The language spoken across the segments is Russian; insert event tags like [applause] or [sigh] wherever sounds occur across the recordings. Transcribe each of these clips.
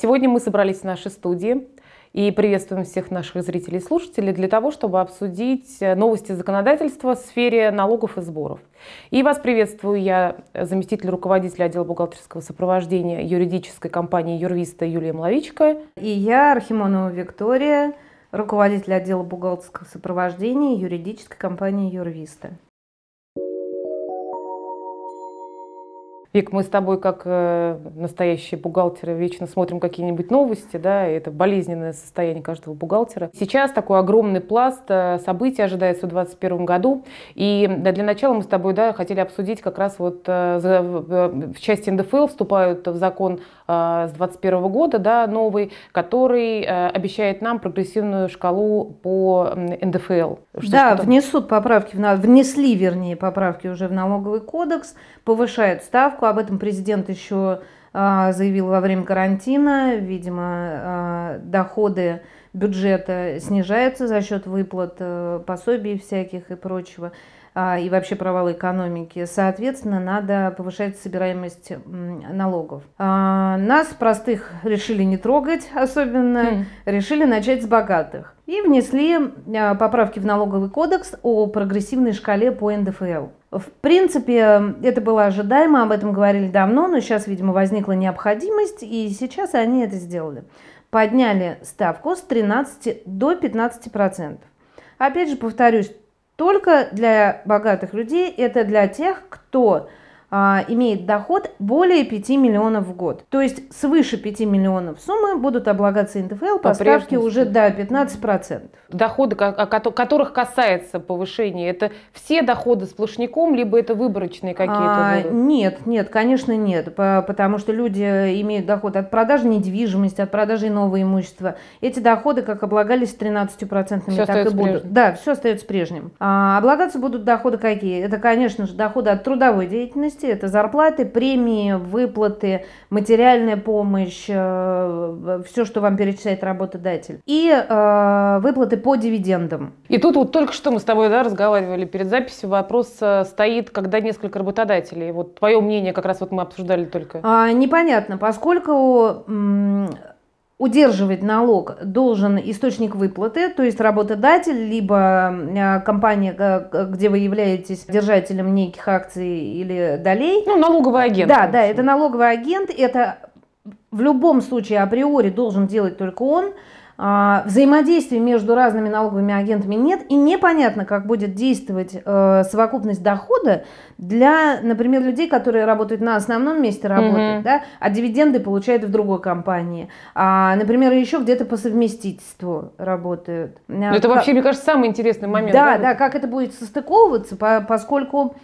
Сегодня мы собрались в нашей студии и приветствуем всех наших зрителей и слушателей для того, чтобы обсудить э, новости законодательства в сфере налогов и сборов. И вас приветствую я, э, заместитель руководителя отдела бухгалтерского сопровождения юридической компании «Юрвиста» Юлия Маловичка. И я, Архимонова Виктория, руководитель отдела бухгалтерского сопровождения юридической компании «Юрвиста». Вик, мы с тобой, как э, настоящие бухгалтеры, вечно смотрим какие-нибудь новости, да, и это болезненное состояние каждого бухгалтера. Сейчас такой огромный пласт э, событий ожидается в 2021 году, и да, для начала мы с тобой, да, хотели обсудить как раз вот э, э в части НДФЛ вступают в закон Э, с 2021 года да, новый, который э, обещает нам прогрессивную шкалу по НДФЛ. Что да, внесут поправки, в внесли, вернее, поправки уже в налоговый кодекс, повышают ставку, об этом президент еще а, заявил во время карантина, видимо, а, доходы бюджета снижаются за счет выплат э, пособий всяких и прочего. А, и вообще провала экономики. Соответственно, надо повышать собираемость налогов. А, нас, простых, решили не трогать особенно, mm. решили начать с богатых. И внесли а, поправки в налоговый кодекс о прогрессивной шкале по НДФЛ. В принципе, это было ожидаемо, об этом говорили давно, но сейчас, видимо, возникла необходимость, и сейчас они это сделали. Подняли ставку с 13 до 15 процентов. Опять же, повторюсь, только для богатых людей, это для тех, кто а, имеет доход более 5 миллионов в год. То есть свыше 5 миллионов суммы будут облагаться НДФЛ по, по ставке уже до да, 15%. Доходы, которых касается повышение, это все доходы сплошняком, либо это выборочные какие-то? А, нет, нет, конечно нет, потому что люди имеют доход от продажи недвижимости, от продажи нового имущества. Эти доходы как облагались 13%, все так и будут. Прежним. Да, все остается прежним. А, облагаться будут доходы какие? Это, конечно же, доходы от трудовой деятельности, понимаете, это зарплаты, премии, выплаты, материальная помощь, э, все, что вам перечисляет работодатель. И э, выплаты по дивидендам. И тут вот только что мы с тобой да, разговаривали перед записью, вопрос э, стоит, когда несколько работодателей. Вот твое мнение как раз вот мы обсуждали только. А, непонятно, поскольку удерживать налог должен источник выплаты, то есть работодатель, либо а, компания, где вы являетесь держателем неких акций или долей. Ну, налоговый агент. Да, да, это налоговый агент, это в любом случае априори должен делать только он. А, Взаимодействия между разными налоговыми агентами нет, и непонятно, как будет действовать э, совокупность дохода для, например, людей, которые работают на основном месте работы, mm-hmm. да, а дивиденды получают в другой компании. А, например, еще где-то по совместительству работают. Ну, это как... вообще, мне кажется, самый интересный момент. Да, да, да, как это будет состыковываться, поскольку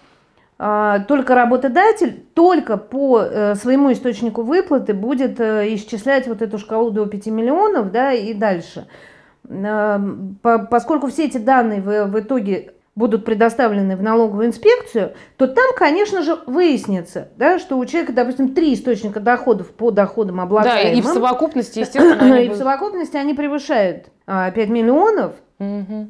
а, только работодатель только по э, своему источнику выплаты будет э, исчислять вот эту шкалу до 5 миллионов да, и дальше. А, поскольку все эти данные в итоге будут предоставлены в налоговую инспекцию, то там, конечно же, выяснится, да, что у человека, допустим, три источника доходов по доходам облагаемым. Да, и в совокупности, естественно, [clears throat] они... и в совокупности они превышают 5 а, миллионов. Угу.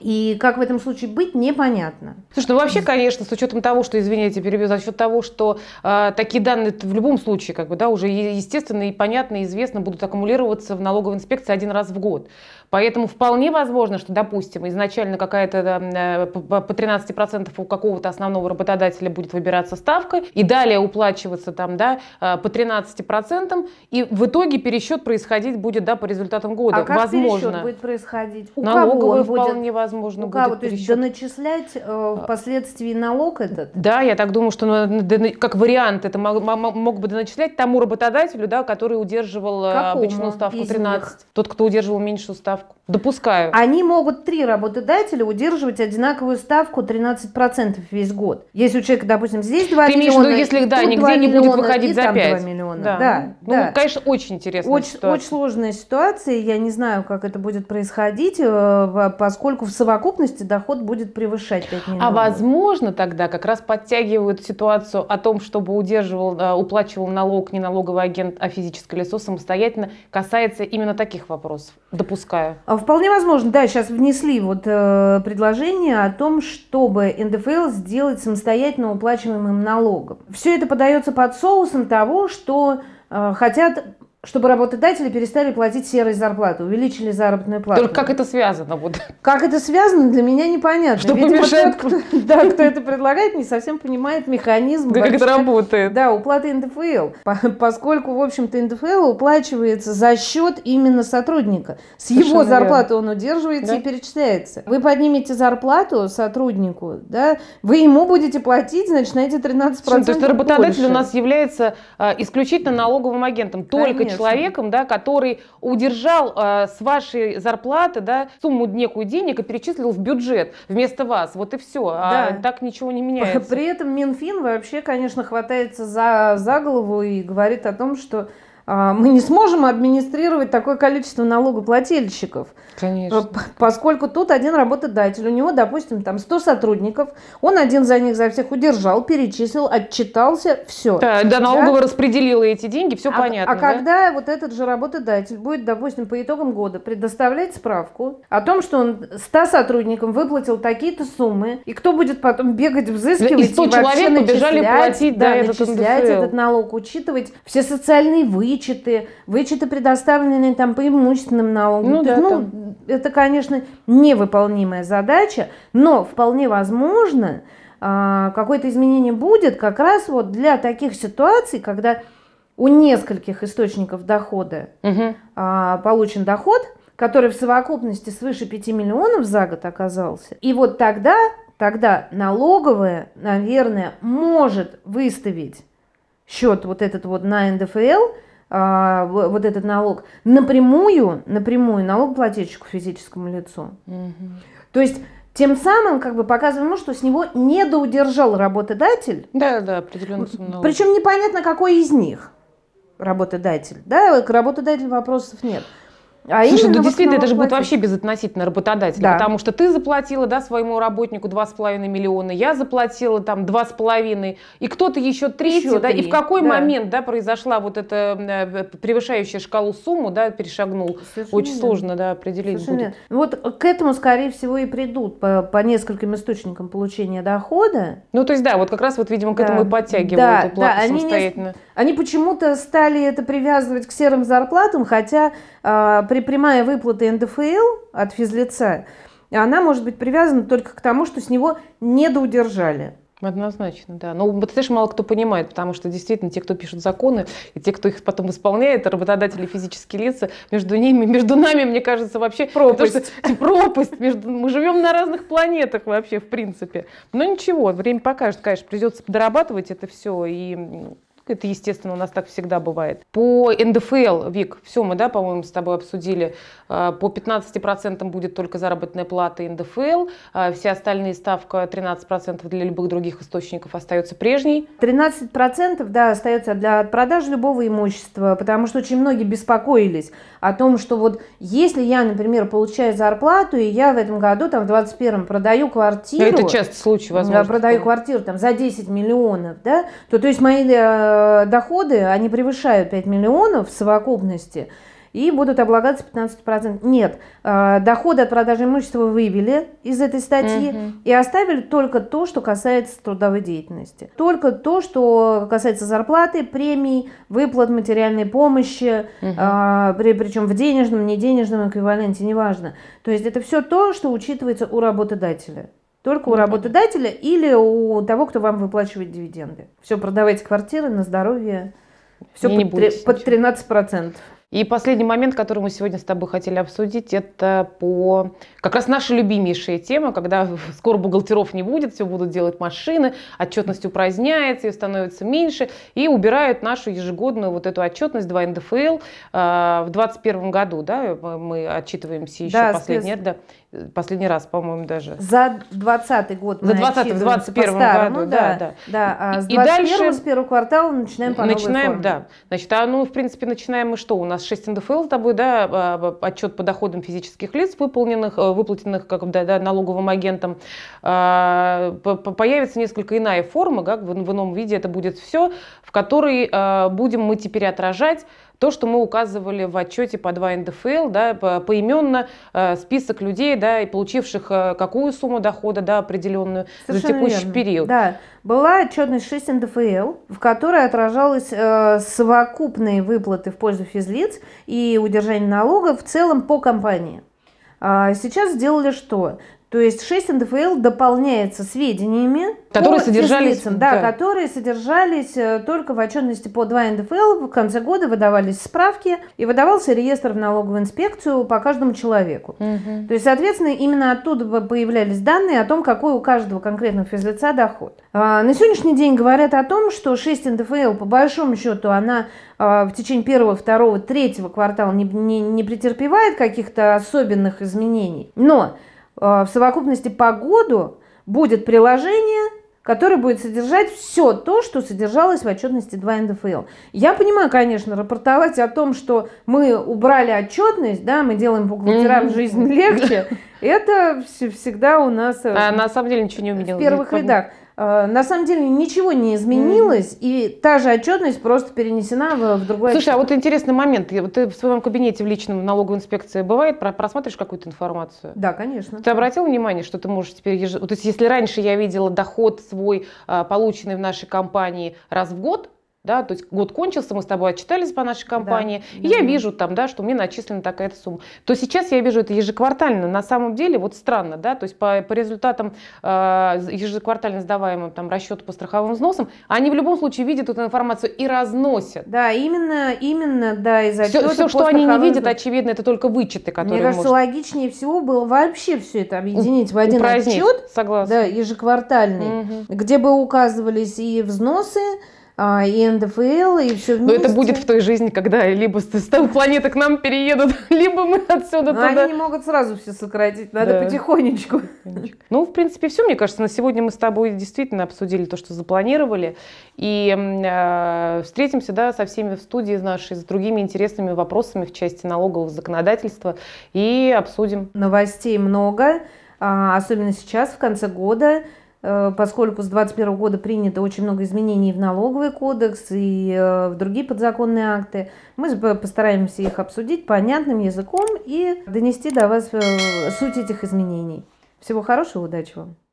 И как в этом случае быть, непонятно. Слушай, ну вообще, конечно, с учетом того, что, извините, перебью, за счет того, что э, такие данные в любом случае, как бы, да, уже естественно и понятно, и известно будут аккумулироваться в налоговой инспекции один раз в год. Поэтому вполне возможно, что, допустим, изначально какая-то э, по 13% у какого-то основного работодателя будет выбираться ставка, и далее уплачиваться там, да, э, по 13%, и в итоге пересчет происходить будет, да, по результатам года. А как возможно. пересчет будет происходить? У Налоговый кого вполне будет? возможно у будет кого? пересчет. То есть доначислять э, впоследствии налог этот? Да, я так думаю, что ну, как вариант это мог, мог бы доначислять тому работодателю, да, который удерживал э, Какому обычную ставку 13. Тот, кто удерживал меньшую ставку ставку. Допускаю. Они могут три работодателя удерживать одинаковую ставку 13% весь год. Если у человека, допустим, здесь 2 Ты миллиона, имеешь, если, да, нигде не будет выходить за 5. 2 миллиона. Да. Да, ну, да. конечно, очень интересная очень, ситуация. Очень сложная ситуация. Я не знаю, как это будет происходить, э, поскольку в совокупности доход будет превышать 5 а миллионов. А возможно тогда как раз подтягивают ситуацию о том, чтобы удерживал, уплачивал налог не налоговый агент, а физическое лицо самостоятельно, касается именно таких вопросов. Допускаю. А вполне возможно, да, сейчас внесли вот э, предложение о том, чтобы НДФЛ сделать самостоятельно уплачиваемым налогом. Все это подается под соусом того, что э, хотят чтобы работодатели перестали платить серые зарплаты, увеличили заработную плату. Только как это связано? Вот. Как это связано, для меня непонятно. Что Видимо, помешает... тот, кто, да, кто это предлагает, не совсем понимает механизм. Да, как это работает. Да, уплаты НДФЛ. Поскольку, в общем-то, НДФЛ уплачивается за счет именно сотрудника. С Совершенно его зарплаты он удерживается да? и перечисляется. Вы поднимете зарплату сотруднику, да, вы ему будете платить, значит, на эти 13% Слушай, То есть работодатель больше. у нас является а, исключительно налоговым агентом. Только Конечно. человеком, да, который удержал э, с вашей зарплаты да, сумму некую денег и перечислил в бюджет вместо вас. Вот и все. А да. А так ничего не меняется. При этом Минфин вообще, конечно, хватается за, за голову и говорит о том, что а, мы не сможем администрировать такое количество налогоплательщиков. Конечно. Поскольку тут один работодатель, у него, допустим, там 100 сотрудников, он один за них за всех удержал, перечислил, отчитался, все. Да, да налогово да? распределила эти деньги, все а, понятно. А да? когда вот этот же работодатель будет, допустим, по итогам года предоставлять справку о том, что он 100 сотрудникам выплатил такие-то суммы, и кто будет потом бегать, взыскивать да, и 100 человек побежали платить да, да, начислять НДФЛ. этот налог, учитывать все социальные выплаты? вычеты, вычеты, предоставленные там по имущественным налогам. Ну, да, ну там. это, конечно, невыполнимая задача, но вполне возможно, а, какое-то изменение будет как раз вот для таких ситуаций, когда у нескольких источников дохода угу. получен доход, который в совокупности свыше 5 миллионов за год оказался. И вот тогда, тогда налоговая, наверное, может выставить счет вот этот вот на НДФЛ – а, вот этот налог напрямую, напрямую налогоплательщику физическому лицу. Угу. То есть тем самым как бы показываем что с него недоудержал работодатель. Да, да, определенно. Причем непонятно, какой из них работодатель. Да, к работодателю вопросов нет. А Слушай, ну действительно, это же будет вообще безотносительно работодателя, да. потому что ты заплатила да, своему работнику 2,5 миллиона, я заплатила там 2,5, и кто-то еще третий, еще да, 3. и в какой да. момент, да, произошла вот эта э, э, превышающая шкалу сумму, да, перешагнул, Совершенно очень верно. сложно, да, определить Совершенно будет. Верно. Вот к этому, скорее всего, и придут по, по нескольким источникам получения дохода. Ну, то есть, да, вот как раз вот, видимо, к да. этому и подтягивают да, уплату да, они самостоятельно. Не, они почему-то стали это привязывать к серым зарплатам, хотя а, при прямая выплата НДФЛ от физлица, она может быть привязана только к тому, что с него недоудержали. Однозначно, да. Но ну, БТТ мало кто понимает, потому что действительно те, кто пишут законы, и те, кто их потом исполняет, работодатели, физические лица, между ними, между нами, мне кажется, вообще пропасть. Что, [laughs] пропасть. Между, мы живем на разных планетах вообще, в принципе. Но ничего, время покажет, конечно, придется дорабатывать это все и это естественно, у нас так всегда бывает. По НДФЛ, Вик, все мы, да, по-моему, с тобой обсудили. Э, по 15% будет только заработная плата НДФЛ. Э, все остальные ставка 13% для любых других источников остается прежней. 13% да, остается для продаж любого имущества, потому что очень многие беспокоились о том, что вот если я, например, получаю зарплату, и я в этом году, там, в 21-м продаю квартиру... Это часто случай, возможно. Продаю квартиру там за 10 миллионов, да, то, то есть мои э, Э, доходы, они превышают 5 миллионов в совокупности, и будут облагаться 15%. Нет, э, доходы от продажи имущества вывели из этой статьи угу. и оставили только то, что касается трудовой деятельности. Только то, что касается зарплаты, премий, выплат материальной помощи, угу. при, причем в денежном, неденежном эквиваленте, неважно. То есть это все то, что учитывается у работодателя. Только у ну работодателя или у того, кто вам выплачивает дивиденды. Все, продавайте квартиры на здоровье. Все И под, не под 13%. И последний момент, который мы сегодня с тобой хотели обсудить, это по как раз наша любимейшая тема, когда [laughs] скоро бухгалтеров не будет, все будут делать машины, отчетность упраздняется, ее становится меньше, и убирают нашу ежегодную вот эту отчетность 2 НДФЛ э, в 2021 году, да, мы отчитываемся еще да, последний, да, Последний раз, по-моему, даже. За 20 год. За 20 в 21 году, да. Да, да. да а с и дальше, с первого квартала начинаем по Начинаем, форме. да. Значит, а ну, в принципе, начинаем мы что? У нас 6 НДФЛ с тобой, да, а, а, отчет по доходам физических лиц, выполненных, э, выплатенных как, бы да, да, налоговым агентам. А, появится несколько иная форма, как в ином виде это будет все, в которой будем мы теперь отражать то, что мы указывали в отчете по 2 НДФЛ, да, поименно э, список людей, да, и получивших э, какую сумму дохода, да, определенную Совершенно за текущий верно. период. Да, была отчетность 6 НДФЛ, в которой отражались э, совокупные выплаты в пользу физлиц и удержание налогов в целом по компании. А сейчас сделали что? То есть 6 НДФЛ дополняется сведениями, которые содержались, лицам, да, да. которые содержались э, только в отчетности по 2 НДФЛ. В конце года выдавались справки и выдавался реестр в налоговую инспекцию по каждому человеку. Угу. То есть, соответственно, именно оттуда появлялись данные о том, какой у каждого конкретного физлица доход. А, на сегодняшний день говорят о том, что 6 НДФЛ, по большому счету, она а, в течение первого, второго, третьего квартала не, не, не претерпевает каких-то особенных изменений. Но Э, в совокупности по году будет приложение, которое будет содержать все то, что содержалось в отчетности 2 НДФЛ. Я понимаю, конечно, рапортовать о том, что мы убрали отчетность, да, мы делаем бухгалтерам жизнь легче, [laughs] это всегда у нас... Э, а на самом деле ничего не увидел. В первых рядах. Э, на самом деле ничего не изменилось, mm. и та же отчетность просто перенесена в, в другой Слушай, а отчет. а вот интересный момент. Вот Ты в своем кабинете в личном налоговой инспекции бывает, просматриваешь какую-то информацию? Да, конечно. Ты обратил внимание, что ты можешь теперь... Еж... То есть если раньше я видела доход свой, а, полученный в нашей компании раз в год, да, то есть год кончился, мы с тобой отчитались по нашей компании, да, и да, я да. вижу там, да, что мне начислена такая-то сумма, то сейчас я вижу это ежеквартально, на самом деле, вот странно, да, то есть по, по результатам э, ежеквартально сдаваемым там расчету по страховым взносам, они в любом случае видят эту информацию и разносят. Да, именно, именно, да, из отчета Все, все что они не видят, очевидно, это только вычеты, которые Мне кажется, может... логичнее всего было вообще все это объединить в один Упразднить, отчет, согласна. да, ежеквартальный, угу. где бы указывались и взносы, а, и НДФЛ, и все вместе. Но это будет в той жизни, когда либо с той планеты к нам переедут, [laughs] либо мы отсюда Но туда. они не могут сразу все сократить, надо да. потихонечку. Ну, в принципе, все, мне кажется, на сегодня мы с тобой действительно обсудили то, что запланировали. И э, встретимся да, со всеми в студии нашей, с другими интересными вопросами в части налогового законодательства и обсудим. Новостей много, а, особенно сейчас, в конце года. Э, поскольку с 2021 года принято очень много изменений в налоговый кодекс и э, в другие подзаконные акты, мы постараемся их обсудить понятным языком и донести до вас э, суть этих изменений. Всего хорошего, удачи вам!